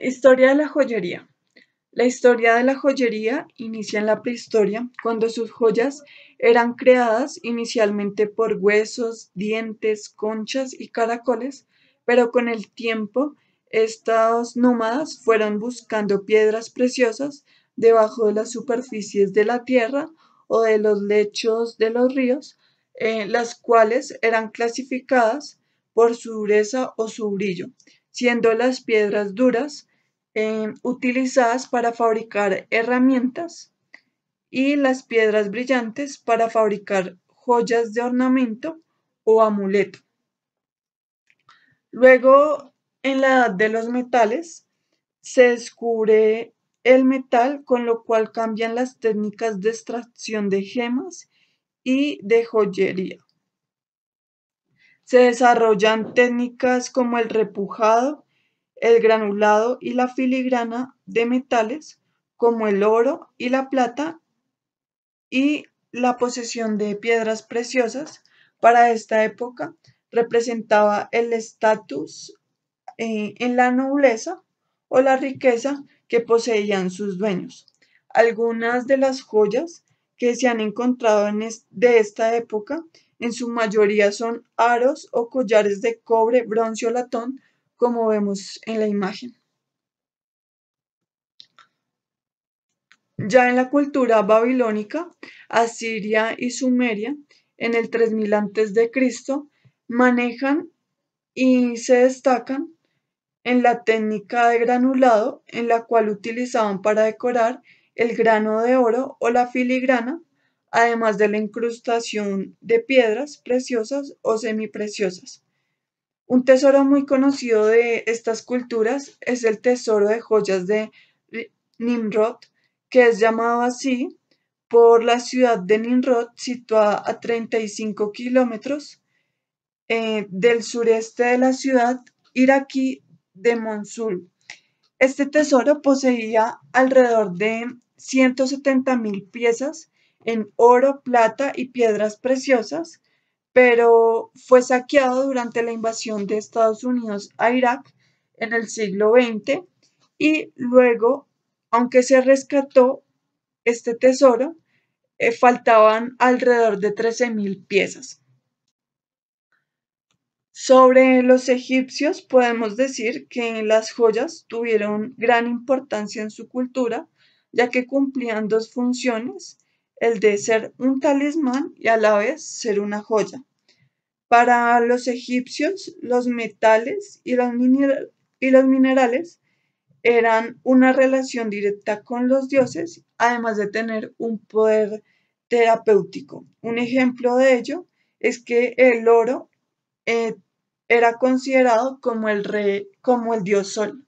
Historia de la joyería. La historia de la joyería inicia en la prehistoria, cuando sus joyas eran creadas inicialmente por huesos, dientes, conchas y caracoles, pero con el tiempo estos nómadas fueron buscando piedras preciosas debajo de las superficies de la tierra o de los lechos de los ríos, eh, las cuales eran clasificadas por su dureza o su brillo siendo las piedras duras eh, utilizadas para fabricar herramientas y las piedras brillantes para fabricar joyas de ornamento o amuleto. Luego, en la edad de los metales, se descubre el metal, con lo cual cambian las técnicas de extracción de gemas y de joyería. Se desarrollan técnicas como el repujado, el granulado y la filigrana de metales como el oro y la plata y la posesión de piedras preciosas para esta época representaba el estatus eh, en la nobleza o la riqueza que poseían sus dueños. Algunas de las joyas que se han encontrado en de esta época en su mayoría son aros o collares de cobre, bronce o latón, como vemos en la imagen. Ya en la cultura babilónica, asiria y sumeria, en el 3000 a.C., manejan y se destacan en la técnica de granulado, en la cual utilizaban para decorar el grano de oro o la filigrana además de la incrustación de piedras preciosas o semipreciosas. Un tesoro muy conocido de estas culturas es el tesoro de joyas de Nimrod, que es llamado así por la ciudad de Nimrod, situada a 35 kilómetros eh, del sureste de la ciudad iraquí de Monsul. Este tesoro poseía alrededor de 170 mil piezas en oro, plata y piedras preciosas, pero fue saqueado durante la invasión de Estados Unidos a Irak en el siglo XX y luego, aunque se rescató este tesoro, eh, faltaban alrededor de 13.000 piezas. Sobre los egipcios podemos decir que las joyas tuvieron gran importancia en su cultura, ya que cumplían dos funciones el de ser un talismán y a la vez ser una joya. Para los egipcios, los metales y los, minerales eran una relación directa con los dioses, además de tener un poder terapéutico. Un ejemplo de ello es que el oro eh, era considerado como el dios sol.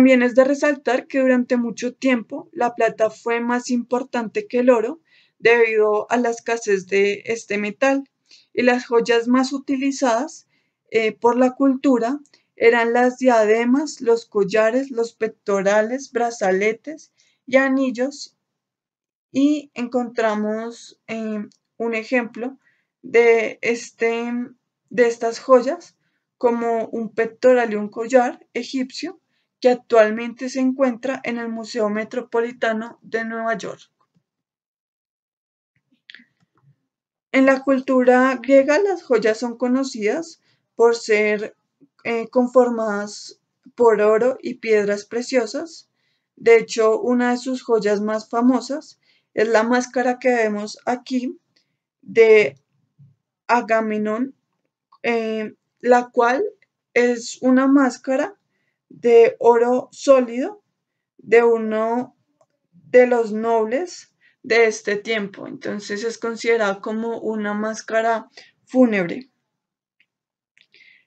También es de resaltar que durante mucho tiempo la plata fue más importante que el oro debido a la escasez de este metal y las joyas más utilizadas eh, por la cultura eran las diademas, los collares, los pectorales, brazaletes y anillos y encontramos eh, un ejemplo de, este, de estas joyas como un pectoral y un collar egipcio que actualmente se encuentra en el Museo Metropolitano de Nueva York. En la cultura griega las joyas son conocidas por ser eh, conformadas por oro y piedras preciosas. De hecho, una de sus joyas más famosas es la máscara que vemos aquí de Agamenón, eh, la cual es una máscara de oro sólido de uno de los nobles de este tiempo. Entonces es considerado como una máscara fúnebre.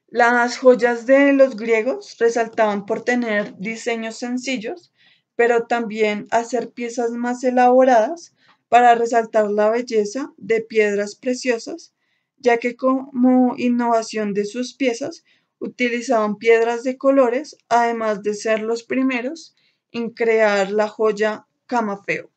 Las joyas de los griegos resaltaban por tener diseños sencillos, pero también hacer piezas más elaboradas para resaltar la belleza de piedras preciosas, ya que como innovación de sus piezas utilizaban piedras de colores, además de ser los primeros en crear la joya camafeo.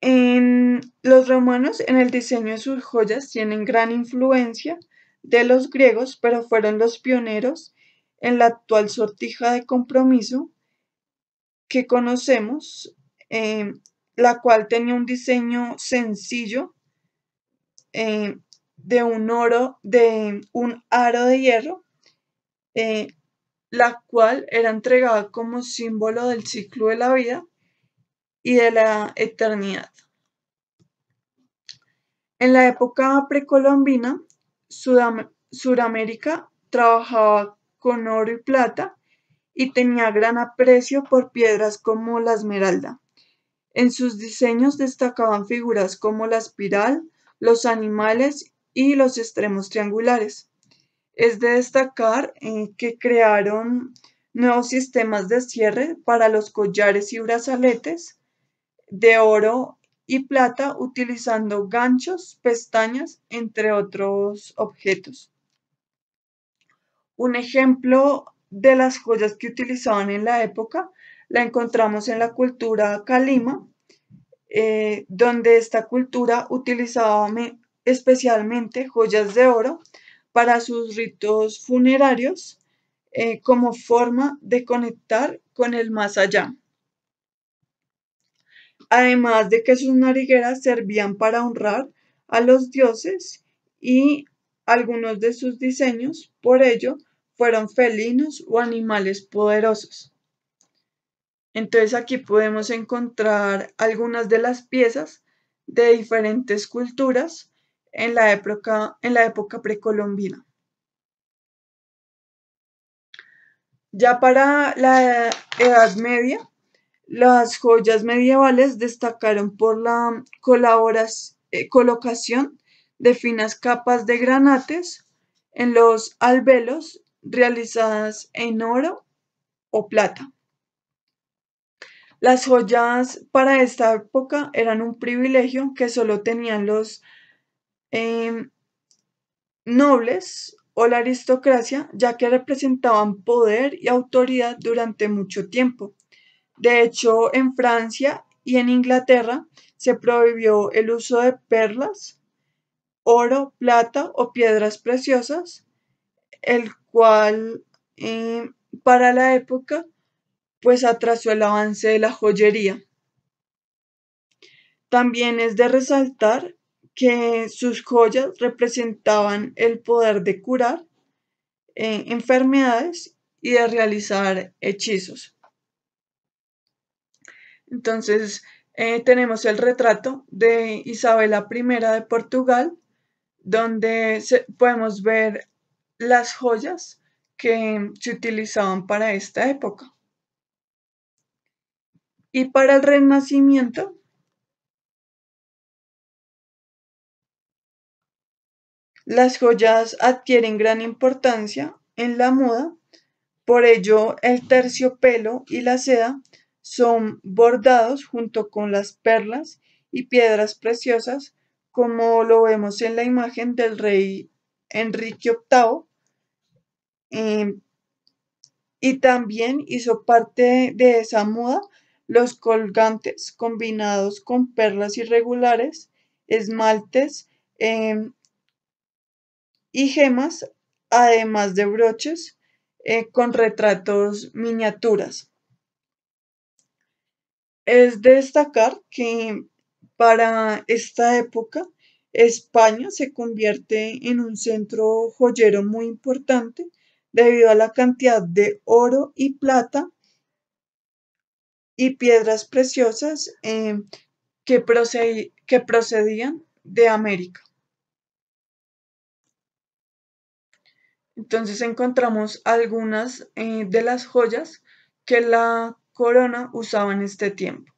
En los romanos en el diseño de sus joyas tienen gran influencia de los griegos, pero fueron los pioneros en la actual sortija de compromiso que conocemos, eh, la cual tenía un diseño sencillo eh, de un oro, de un aro de hierro, eh, la cual era entregada como símbolo del ciclo de la vida y de la eternidad. En la época precolombina, Sudamérica trabajaba con oro y plata y tenía gran aprecio por piedras como la esmeralda. En sus diseños destacaban figuras como la espiral, los animales y los extremos triangulares. Es de destacar que crearon nuevos sistemas de cierre para los collares y brazaletes de oro y plata utilizando ganchos, pestañas, entre otros objetos. Un ejemplo de las joyas que utilizaban en la época la encontramos en la cultura calima, eh, donde esta cultura utilizaba especialmente joyas de oro para sus ritos funerarios eh, como forma de conectar con el más allá. Además de que sus narigueras servían para honrar a los dioses y algunos de sus diseños, por ello, fueron felinos o animales poderosos. Entonces aquí podemos encontrar algunas de las piezas de diferentes culturas en la época, en la época precolombina. Ya para la Edad Media, las joyas medievales destacaron por la eh, colocación de finas capas de granates en los albelos realizadas en oro o plata. Las joyas para esta época eran un privilegio que solo tenían los Em, nobles o la aristocracia, ya que representaban poder y autoridad durante mucho tiempo. De hecho, en Francia y en Inglaterra se prohibió el uso de perlas, oro, plata o piedras preciosas, el cual em, para la época pues atrasó el avance de la joyería. También es de resaltar que sus joyas representaban el poder de curar eh, enfermedades y de realizar hechizos. Entonces, eh, tenemos el retrato de Isabela I de Portugal, donde podemos ver las joyas que se utilizaban para esta época. Y para el Renacimiento Las joyas adquieren gran importancia en la moda, por ello el terciopelo y la seda son bordados junto con las perlas y piedras preciosas, como lo vemos en la imagen del rey Enrique VIII. Em, y también hizo parte de, esa moda los colgantes combinados con perlas irregulares, esmaltes, em, y gemas, además de broches eh, con retratos miniaturas. Es destacar que para esta época España se convierte en un centro joyero muy importante debido a la cantidad de oro y plata y piedras preciosas eh, que procedían de América. Entonces encontramos algunas eh, de las joyas que la corona usaba en este tiempo.